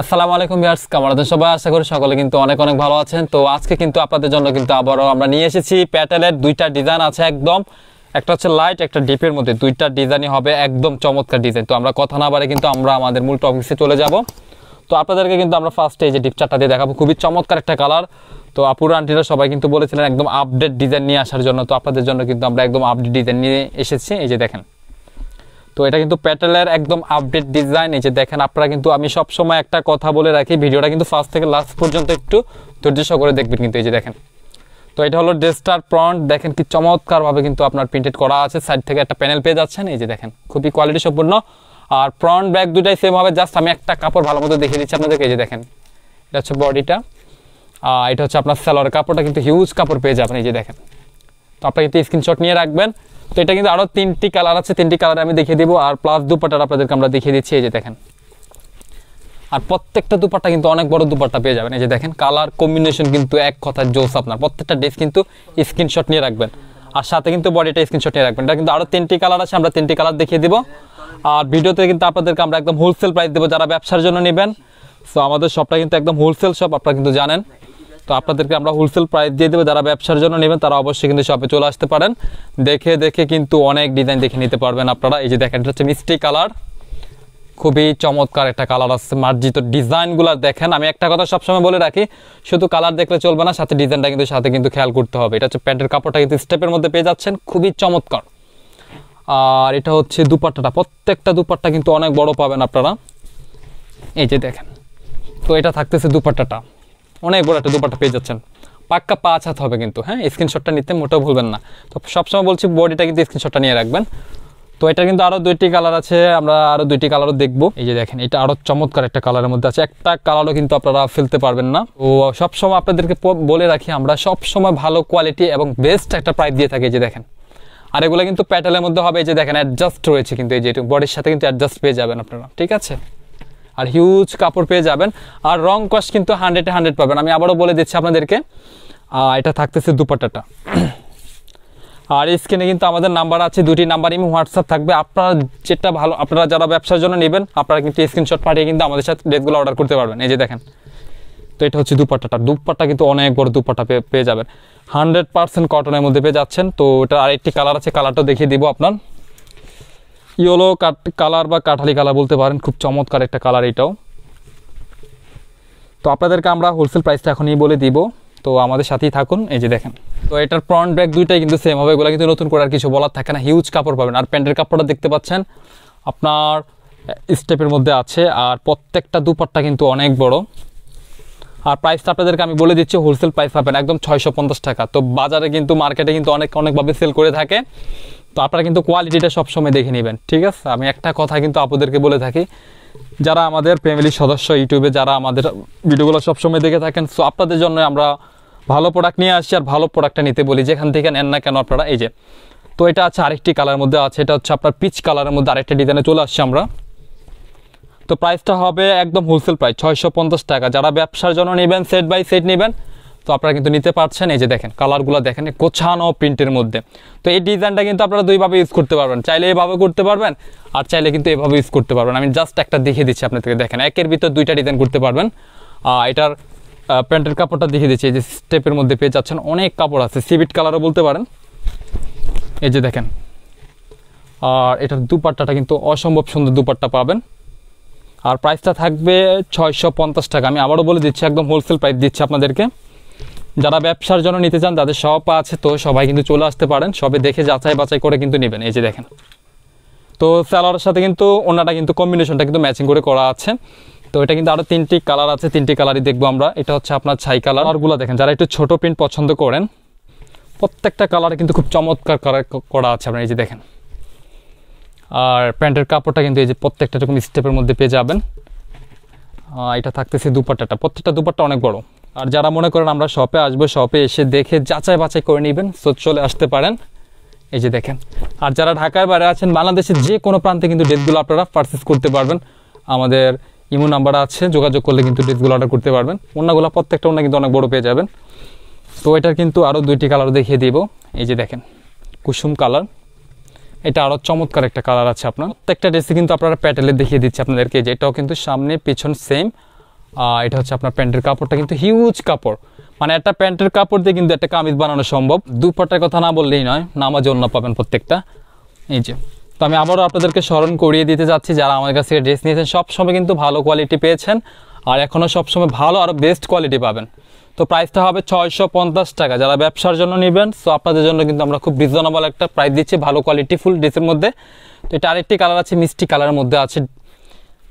আসসালামু আলাইকুম ভিউয়ার্স কেমন আছেন সবাই আশা করি সকলে কিন্তু অনেক অনেক ভালো আছেন তো আজকে কিন্তু আপনাদের জন্য কিন্তু আবারও আমরা নিয়ে এসেছি প্যাটেলের দুইটা ডিজাইন আছে একদম একটা হচ্ছে লাইট একটা ডিপের মধ্যে দুইটা ডিজাইনই হবে একদম চমৎকার ডিজাইন তো আমরা কথা না বাড়ে কিন্তু আমরা আমাদের মূল টপিক্সে চলে যাব তো আপনাদেরকে কিন্তু আমরা ফার্স্টে এই যে ডিপচারটা দিয়ে দেখাবো খুবই চমৎকার একটা কালার তো আপুরা আন্টিরা সবাই কিন্তু বলেছিলেন একদম আপডেট ডিজাইন নিয়ে আসার জন্য তো আপনাদের জন্য কিন্তু আমরা একদম আপডেট ডিজাইন নিয়ে এসেছি এই যে দেখেন তো এটা কিন্তু প্যাটেলের একদম আপডেট ডিজাইন এই যে দেখেন আপনারা কিন্তু আমি সব সময় একটা কথা বলে রাখি ভিডিওটা কিন্তু ফার্স্ট থেকে লাস্ট পর্যন্ত একটু ধৈর্য করে দেখবেন কিন্তু এই যে দেখেন তো এটা হলো ডেস্টার প্রন্ট দেখেন কি চমৎকারভাবে কিন্তু আপনার প্রিন্টেড করা আছে সাইড থেকে একটা প্যানেল পেয়ে যাচ্ছেন এই যে দেখেন খুবই কোয়ালিটি সম্পূর্ণ আর ফ্রন্ট ব্যাক দুটাই সেম হবে জাস্ট আমি একটা কাপড় ভালো মতো দেখিয়ে দিচ্ছি আপনাদেরকে এই যে দেখেন এটা হচ্ছে বডিটা এটা হচ্ছে আপনার স্যালোয়ার কাপড়টা কিন্তু হিউজ কাপড় পেয়ে যাবেন এই যে দেখেন তো আপনারা কিন্তু স্ক্রিনশট নিয়ে রাখবেন তো এটা কিন্তু আরও তিনটি কালার আছে তিনটি কালার আমি দেখিয়ে দেবো আর প্লাস দুপাটার আপনাদেরকে আমরা দেখিয়ে দিচ্ছি এই যে দেখেন আর প্রত্যেকটা দুপাটা কিন্তু অনেক বড় দুপাটা পেয়ে যাবেন এই যে দেখেন কালার কম্বিনেশন কিন্তু এক কথা জোস আপনার প্রত্যেকটা ড্রেস কিন্তু স্ক্রিনশট নিয়ে রাখবেন আর সাথে কিন্তু বডিটা স্ক্রিনশট নিয়ে রাখবেন এটা কিন্তু আরও তিনটি কালার আছে আমরা তিনটি কালার দেখিয়ে দিব আর ভিডিওতে কিন্তু আপনাদেরকে আমরা একদম হোলসেল প্রাইস দেবো যারা ব্যবসার জন্য নেবেন সো আমাদের শপটা কিন্তু একদম হোলসেল শপ আপনারা কিন্তু জানেন তো আপনাদেরকে আমরা হোলসেল প্রাইস দিয়ে দেবো যারা ব্যবসার জন্য নেবেন তারা অবশ্যই কিন্তু শপে চলে আসতে পারেন দেখে দেখে কিন্তু অনেক ডিজাইন দেখে নিতে পারবেন আপনারা এই যে দেখেন এটা হচ্ছে মিষ্টি কালার খুবই চমৎকার একটা কালার আসছে মার্জিত ডিজাইনগুলো দেখেন আমি একটা কথা সবসময় বলে রাখি শুধু কালার দেখলে চলবে না সাথে ডিজাইনটা কিন্তু সাথে কিন্তু খেয়াল করতে হবে এটা হচ্ছে প্যান্টের কাপড়টা কিন্তু স্টেপের মধ্যে পেয়ে যাচ্ছেন খুবই চমৎকার আর এটা হচ্ছে দুপাট্টাটা প্রত্যেকটা দুপাট্টা কিন্তু অনেক বড় পাবেন আপনারা এই যে দেখেন তো এটা থাকতেছে দুপাট্টাটা অনেক বড় একটা দুপাটা পেয়ে যাচ্ছেন পাক্কা পাঁচ হাত হবে কিন্তু হ্যাঁ স্ক্রিনশটটা নিতে মোটেও ভুলবেন না তো সবসময় বলছি বডিটা কিন্তু স্ক্রিনশটটা নিয়ে রাখবেন তো এটা কিন্তু আরও দুইটি কালার আছে আমরা আরও দুইটি কালারও দেখবো এই যে দেখেন এটা আরও চমৎকার একটা কালারের মধ্যে আছে একটা কালারও কিন্তু আপনারা ফেলতে পারবেন না ও সবসময় আপনাদেরকে বলে রাখি আমরা সবসময় ভালো কোয়ালিটি এবং বেস্ট একটা প্রাইস দিয়ে থাকি এই যে দেখেন আর এগুলো কিন্তু প্যাটেলের মধ্যে হবে এই যে দেখেন অ্যাডজাস্ট রয়েছে কিন্তু এই যে বডির সাথে কিন্তু অ্যাডজাস্ট পেয়ে যাবেন আপনারা ঠিক আছে আর হিউজ কাপড় পেয়ে যাবেন আর রং কস্ট কিন্তু হান্ড্রেডে হান্ড্রেড পাবেন আমি আবারও বলে দিচ্ছি আপনাদেরকে এটা থাকতেছে দুপাটাটা আর স্ক্রিনে কিন্তু আমাদের নাম্বার আছে দুটি নাম্বার এমনি হোয়াটসঅ্যাপ থাকবে আপনারা যেটা ভালো আপনারা যারা ব্যবসার জন্য নেবেন আপনারা কিন্তু স্ক্রিনশট পাঠিয়ে কিন্তু আমাদের সাথে ড্রেসগুলো অর্ডার করতে পারবেন এই যে দেখেন তো এটা হচ্ছে দুপাট্টাটা দুপাটা কিন্তু অনেক বড় দুপাটা পেয়ে যাবেন হান্ড্রেড পার্সেন্ট কটনের মধ্যে পেয়ে যাচ্ছেন তো ওটা আরেকটি কালার আছে কালারটা দেখিয়ে দিব আপনার ইয়েলো কালার বা কাঠালি কালার বলতে পারেন খুব চমৎকার একটা কালার এটাও তো আপনাদেরকে আমরা হোলসেল প্রাইসটা এখনই বলে দিব তো আমাদের সাথেই থাকুন এই যে দেখেন তো এটার ফ্রন্ট ব্যাক দুইটাই কিন্তু সেম হবে এগুলো কিন্তু নতুন করে আর কিছু বলার থাকে না হিউজ কাপড় পাবেন আর প্যান্টের কাপড়টা দেখতে পাচ্ছেন আপনার স্টেপের মধ্যে আছে আর প্রত্যেকটা দুপারটা কিন্তু অনেক বড় আর প্রাইসটা আপনাদেরকে আমি বলে দিচ্ছি হোলসেল প্রাইস পাবেন একদম ছয়শো টাকা তো বাজারে কিন্তু মার্কেটে কিন্তু অনেক অনেকভাবে সেল করে থাকে তো আপনারা কিন্তু কোয়ালিটিটা সবসময় দেখে নেবেন ঠিক আছে আমি একটা কথা কিন্তু আপনাদেরকে বলে থাকি যারা আমাদের ফ্যামিলির সদস্য ইউটিউবে যারা আমাদের ভিডিওগুলো সবসময় দেখে থাকেন সো আপনাদের জন্য আমরা ভালো প্রোডাক্ট নিয়ে আসছি আর ভালো প্রোডাক্টটা নিতে বলি যেখান থেকে নেন না কেন আপনারা এই যে তো এটা আছে আরেকটি কালার মধ্যে আছে এটা হচ্ছে আপনার পিচ কালারের মধ্যে আরেকটা ডিজাইনে চলে আসছি আমরা তো প্রাইসটা হবে একদম হোলসেল প্রাইস ছয়শো টাকা যারা ব্যবসার জন্য নেবেন সেট বাই সেট নেবেন তো আপনারা কিন্তু নিতে পারছেন এই যে দেখেন কালারগুলো দেখেন গোছানো প্রিন্টের মধ্যে তো এই ডিজাইনটা কিন্তু আপনারা দুইভাবে ইউজ করতে পারবেন চাইলে এভাবে করতে পারবেন আর চাইলে কিন্তু এভাবে ইউজ করতে পারবেন আমি জাস্ট একটা দেখিয়ে দিচ্ছি আপনাদেরকে দেখেন একের ভিতর দুইটা ডিজাইন করতে পারবেন এটার প্যান্টের কাপড়টা দেখিয়ে দিচ্ছি এই যে স্টেপের মধ্যে পেয়ে যাচ্ছেন অনেক কাপড় আছে সিভিট কালারও বলতে পারেন এই যে দেখেন আর এটার দুপাট্টাটা কিন্তু অসম্ভব সুন্দর দুপাট্টা পাবেন আর প্রাইসটা থাকবে ছয়শো টাকা আমি আবারও বলে দিচ্ছি একদম হোলসেল প্রাইস দিচ্ছি আপনাদেরকে যারা ব্যবসার জন্য নিতে চান তাদের শপ আছে তো সবাই কিন্তু চলে আসতে পারেন সবে দেখে যাচাই বাছাই করে কিন্তু নেবেন এই যে দেখেন তো স্যালোয়ারের সাথে কিন্তু ওনাটা কিন্তু কম্বিনেশনটা কিন্তু ম্যাচিং করে করা আছে তো এটা কিন্তু আরও তিনটি কালার আছে তিনটি কালারই দেখবো আমরা এটা হচ্ছে আপনার ছাই কালার আরগুলো দেখেন যারা একটু ছোট প্রিন্ট পছন্দ করেন প্রত্যেকটা কালার কিন্তু খুব চমৎকার কালার করা আছে আপনারা এই যে দেখেন আর প্যান্টের কাপড়টা কিন্তু এই যে প্রত্যেকটা এরকম স্টেপের মধ্যে পেয়ে যাবেন এটা থাকতেছে দুপাট্টাটা প্রত্যেকটা দুপাট্টা অনেক বড় আর যারা মনে করেন আমরা শপে আসবো শপে এসে দেখে যাচাই বাছাই করে নেবেন সো চলে আসতে পারেন এই যে দেখেন আর যারা ঢাকায় বাইরে আছেন বাংলাদেশের যে কোনো প্রান্তে কিন্তু ডেটগুলো আপনারা পারচেস করতে পারবেন আমাদের ইমো নাম্বার আছে যোগাযোগ করলে কিন্তু ডেটগুলো অর্ডার করতে পারবেন অন্যগুলো প্রত্যেকটা অন্য কিন্তু অনেক বড় পেয়ে যাবেন তো এটা কিন্তু আরও দুইটি কালার দেখিয়ে দিব এই যে দেখেন কুসুম কালার এটা আরও চমৎকার একটা কালার আছে আপনার প্রত্যেকটা ড্রেসে কিন্তু আপনারা প্যাটেলে দেখিয়ে দিচ্ছে আপনাদেরকে যেটাও কিন্তু সামনে পিছন সেম এটা হচ্ছে আপনার প্যান্টের কাপড়টা কিন্তু হিউজ কাপড় মানে একটা প্যান্টের কাপড় দিয়ে কিন্তু একটা কামিজ বানানো সম্ভব দুপাটার কথা না বললেই নয় নামাজ অন্য পাবেন প্রত্যেকটা এই যে তো আমি আবারও আপনাদেরকে স্মরণ করিয়ে দিতে যাচ্ছি যারা আমার কাছ থেকে ড্রেস নিয়েছেন সবসময় কিন্তু ভালো কোয়ালিটি পেয়েছেন আর এখনও সবসময় ভালো আরও বেস্ট কোয়ালিটি পাবেন তো প্রাইসটা হবে ছয়শো পঞ্চাশ টাকা যারা ব্যবসার জন্য নেবেন সো আপনাদের জন্য কিন্তু আমরা খুব রিজনেবল একটা প্রাইস দিচ্ছি ভালো কোয়ালিটি ফুল ড্রেসের মধ্যে তো এটা আরেকটি কালার আছে মিষ্টি কালারের মধ্যে আছে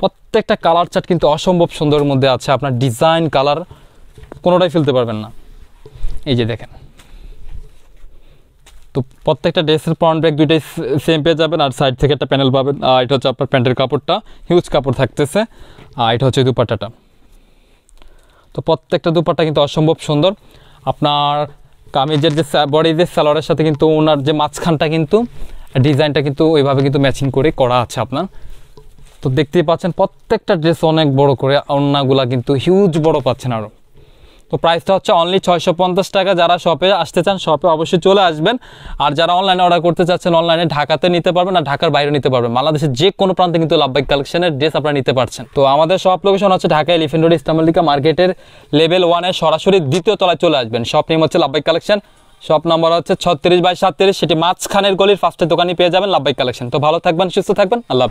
প্রত্যেকটা কালার চার্ট কিন্তু অসম্ভব সুন্দরের মধ্যে আছে আপনার ডিজাইন কালার কোনোটাই ফেলতে পারবেন না এই যে দেখেন তো প্রত্যেকটা ড্রেসের ফ্রন্ট ব্যাগ দুইটাই সেম পেয়ে যাবেন আর সাইড থেকে একটা প্যানেল পাবেন আর এটা হচ্ছে আপনার প্যান্টের কাপড়টা হিউজ কাপড় থাকতেছে আর এটা হচ্ছে দুপাট্টাটা তো প্রত্যেকটা দুপাট্টা কিন্তু অসম্ভব সুন্দর আপনার কামিজের যে বডি যে স্যালোয়ারের সাথে কিন্তু ওনার যে মাঝখানটা কিন্তু ডিজাইনটা কিন্তু ওইভাবে কিন্তু ম্যাচিং করে করা আছে আপনার তো দেখতেই পাচ্ছেন প্রত্যেকটা ড্রেস অনেক বড় করে অন্যগুলা কিন্তু হিউজ বড় পাচ্ছেন আরও তো প্রাইসটা হচ্ছে অনলি ছয়শো পঞ্চাশ টাকা যারা শপে আসতে চান শপে অবশ্যই চলে আসবেন আর যারা অনলাইনে অর্ডার করতে চাচ্ছেন অনলাইনে ঢাকাতে নিতে পারবেন আর ঢাকার বাইরে নিতে পারবেন বাংলাদেশের যে কোনো প্রান্তে কিন্তু লাভবাইক কালেকশনের ড্রেস আপনারা নিতে পারছেন তো আমাদের শপ লোকেশন হচ্ছে ঢাকায় এলিফেন্ট রোড ইস্তামলিকা মার্কেটের লেভেল ওয়ানে সরাসরি দ্বিতীয় তলায় চলে আসবেন শপ নেম হচ্ছে লাভবাইক কালেকশন শপ নাম্বার হচ্ছে ছত্রিশ বাই সাতত্রিশ সেটি মাঝখানের গলির ফার্স্টের দোকানে পেয়ে যাবেন লাভবাইক কালেকশন তো ভালো থাকবেন সুস্থ থাকবেন আল্লাহ